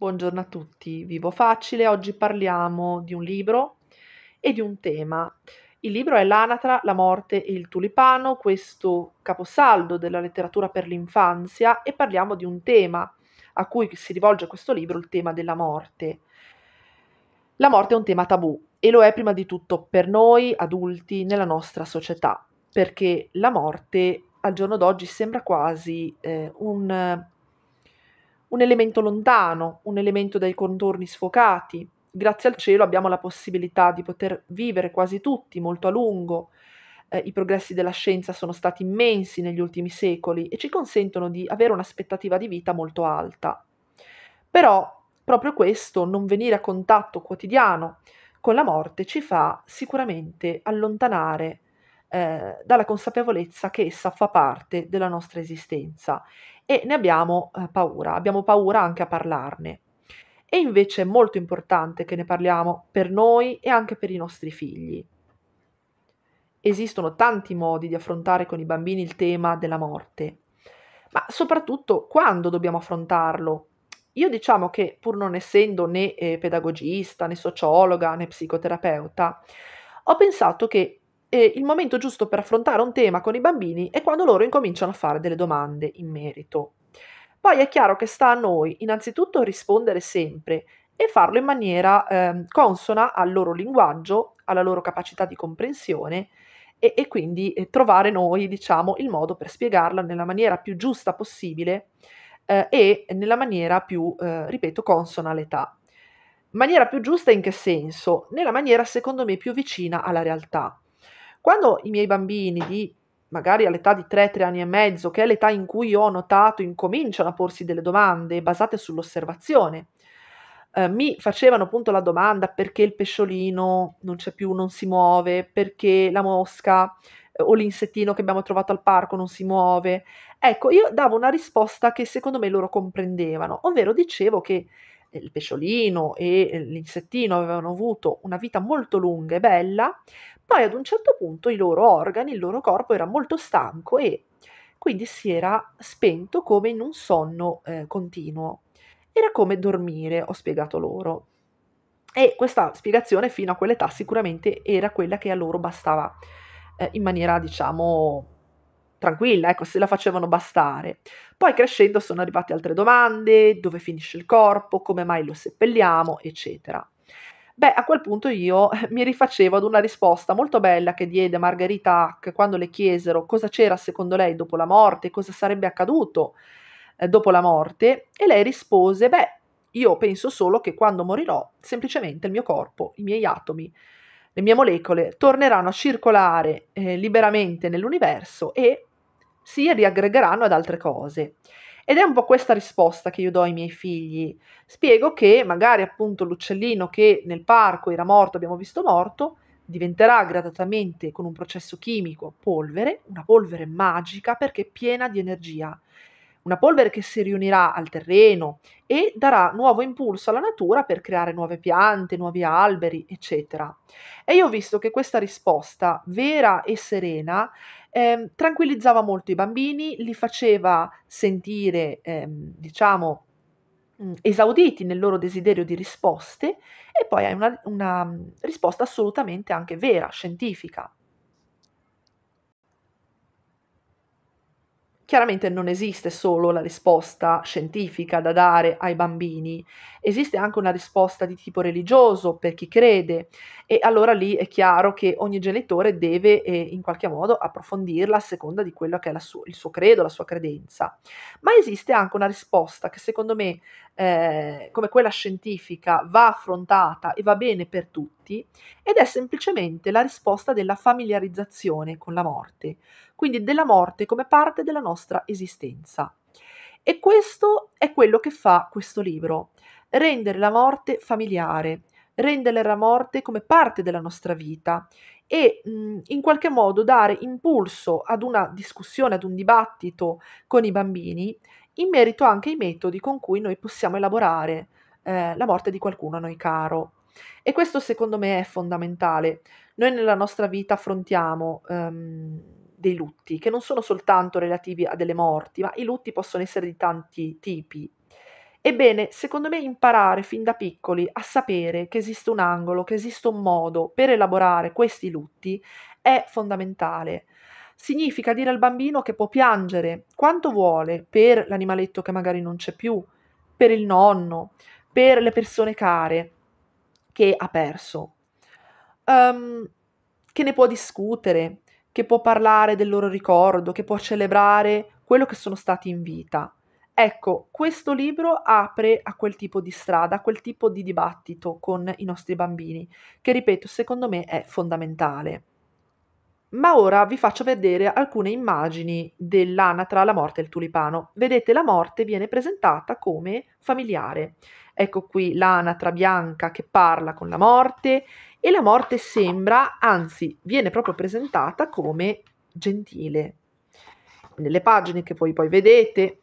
Buongiorno a tutti, Vivo Facile. Oggi parliamo di un libro e di un tema. Il libro è L'anatra, la morte e il tulipano, questo caposaldo della letteratura per l'infanzia e parliamo di un tema a cui si rivolge questo libro, il tema della morte. La morte è un tema tabù e lo è prima di tutto per noi adulti nella nostra società, perché la morte al giorno d'oggi sembra quasi eh, un un elemento lontano, un elemento dai contorni sfocati. Grazie al cielo abbiamo la possibilità di poter vivere quasi tutti molto a lungo. Eh, I progressi della scienza sono stati immensi negli ultimi secoli e ci consentono di avere un'aspettativa di vita molto alta. Però proprio questo, non venire a contatto quotidiano con la morte, ci fa sicuramente allontanare eh, dalla consapevolezza che essa fa parte della nostra esistenza e ne abbiamo eh, paura, abbiamo paura anche a parlarne. E invece è molto importante che ne parliamo per noi e anche per i nostri figli. Esistono tanti modi di affrontare con i bambini il tema della morte, ma soprattutto quando dobbiamo affrontarlo. Io diciamo che pur non essendo né eh, pedagogista, né sociologa, né psicoterapeuta, ho pensato che e il momento giusto per affrontare un tema con i bambini è quando loro incominciano a fare delle domande in merito. Poi è chiaro che sta a noi innanzitutto rispondere sempre e farlo in maniera eh, consona al loro linguaggio, alla loro capacità di comprensione e, e quindi eh, trovare noi diciamo, il modo per spiegarla nella maniera più giusta possibile eh, e nella maniera più, eh, ripeto, consona all'età. Maniera più giusta in che senso? Nella maniera secondo me più vicina alla realtà. Quando i miei bambini di magari all'età di 3-3 anni e mezzo, che è l'età in cui ho notato incominciano a porsi delle domande basate sull'osservazione, eh, mi facevano appunto la domanda perché il pesciolino non c'è più, non si muove, perché la mosca eh, o l'insettino che abbiamo trovato al parco non si muove. Ecco, io davo una risposta che secondo me loro comprendevano, ovvero dicevo che il pesciolino e eh, l'insettino avevano avuto una vita molto lunga e bella, poi ad un certo punto i loro organi, il loro corpo era molto stanco e quindi si era spento come in un sonno eh, continuo. Era come dormire, ho spiegato loro. E questa spiegazione fino a quell'età sicuramente era quella che a loro bastava eh, in maniera, diciamo, tranquilla, ecco, se la facevano bastare. Poi crescendo sono arrivate altre domande, dove finisce il corpo, come mai lo seppelliamo, eccetera. Beh, a quel punto io mi rifacevo ad una risposta molto bella che diede Margherita Hack quando le chiesero cosa c'era secondo lei dopo la morte, cosa sarebbe accaduto eh, dopo la morte, e lei rispose, beh, io penso solo che quando morirò, semplicemente il mio corpo, i miei atomi, le mie molecole torneranno a circolare eh, liberamente nell'universo e si riaggregheranno ad altre cose. Ed è un po' questa risposta che io do ai miei figli. Spiego che magari appunto l'uccellino che nel parco era morto, abbiamo visto morto, diventerà gradatamente con un processo chimico polvere, una polvere magica perché piena di energia una polvere che si riunirà al terreno e darà nuovo impulso alla natura per creare nuove piante, nuovi alberi, eccetera. E io ho visto che questa risposta vera e serena eh, tranquillizzava molto i bambini, li faceva sentire, eh, diciamo, mm, esauditi nel loro desiderio di risposte e poi hai una, una mm, risposta assolutamente anche vera, scientifica. Chiaramente non esiste solo la risposta scientifica da dare ai bambini, esiste anche una risposta di tipo religioso per chi crede e allora lì è chiaro che ogni genitore deve eh, in qualche modo approfondirla a seconda di quello che è su- il suo credo, la sua credenza. Ma esiste anche una risposta che secondo me eh, come quella scientifica va affrontata e va bene per tutti ed è semplicemente la risposta della familiarizzazione con la morte, quindi della morte come parte della nostra esistenza. E questo è quello che fa questo libro, rendere la morte familiare, rendere la morte come parte della nostra vita e mh, mm, in qualche modo dare impulso ad una discussione, ad un dibattito con i bambini in merito anche ai metodi con cui noi possiamo elaborare eh, la morte di qualcuno a noi caro. E questo secondo me è fondamentale. Noi nella nostra vita affrontiamo ehm, dei lutti che non sono soltanto relativi a delle morti, ma i lutti possono essere di tanti tipi. Ebbene, secondo me imparare fin da piccoli a sapere che esiste un angolo, che esiste un modo per elaborare questi lutti è fondamentale significa dire al bambino che può piangere quanto vuole per l'animaletto che magari non c'è più, per il nonno, per le persone care che ha perso, um, che ne può discutere, che può parlare del loro ricordo, che può celebrare quello che sono stati in vita. Ecco, questo libro apre a quel tipo di strada, a quel tipo di dibattito con i nostri bambini, che ripeto, secondo me è fondamentale. Ma ora vi faccio vedere alcune immagini dell'anatra La morte e il tulipano. Vedete, la morte viene presentata come familiare. Ecco qui l'anatra bianca che parla con la morte e la morte sembra, anzi, viene proprio presentata come gentile. Nelle pagine che voi poi vedete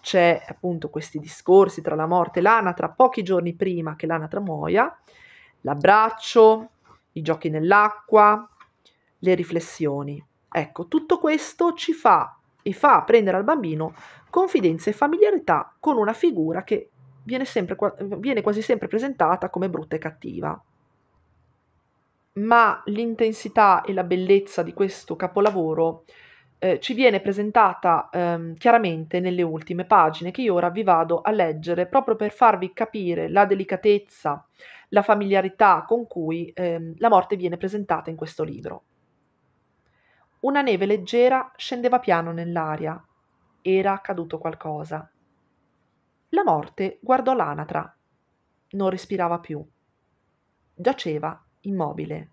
c'è appunto questi discorsi tra la morte e l'anatra pochi giorni prima che l'anatra muoia, l'abbraccio, i giochi nell'acqua, le riflessioni. Ecco, tutto questo ci fa e fa prendere al bambino confidenza e familiarità con una figura che viene, sempre, viene quasi sempre presentata come brutta e cattiva. Ma l'intensità e la bellezza di questo capolavoro eh, ci viene presentata ehm, chiaramente nelle ultime pagine che io ora vi vado a leggere proprio per farvi capire la delicatezza, la familiarità con cui ehm, la morte viene presentata in questo libro. Una neve leggera scendeva piano nell'aria. Era accaduto qualcosa. La morte guardò l'anatra. Non respirava più. Giaceva immobile.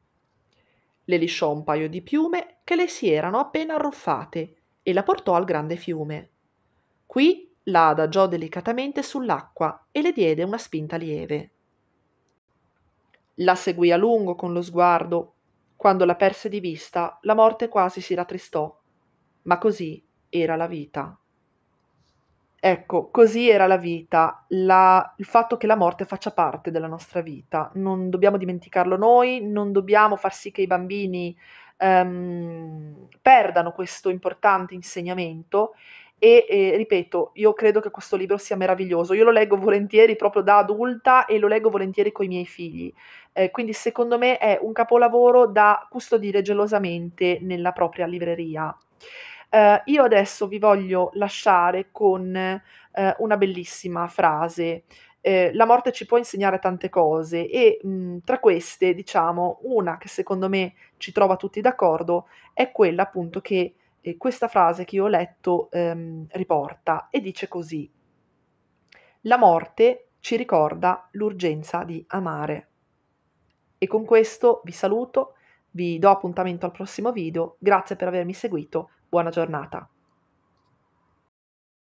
Le lisciò un paio di piume che le si erano appena arruffate e la portò al grande fiume. Qui la adagiò delicatamente sull'acqua e le diede una spinta lieve. La seguì a lungo con lo sguardo, quando la perse di vista, la morte quasi si rattristò. Ma così era la vita. Ecco, così era la vita, la, il fatto che la morte faccia parte della nostra vita. Non dobbiamo dimenticarlo noi, non dobbiamo far sì che i bambini um, perdano questo importante insegnamento e ripeto, io credo che questo libro sia meraviglioso, io lo leggo volentieri proprio da adulta e lo leggo volentieri con i miei figli, eh, quindi secondo me è un capolavoro da custodire gelosamente nella propria libreria. Eh, io adesso vi voglio lasciare con eh, una bellissima frase. Eh, la morte ci può insegnare tante cose e mh, mm, tra queste diciamo una che secondo me ci trova tutti d'accordo è quella appunto che eh, questa frase che io ho letto ehm, riporta e dice così, la morte ci ricorda l'urgenza di amare. E con questo vi saluto, vi do appuntamento al prossimo video, grazie per avermi seguito, buona giornata.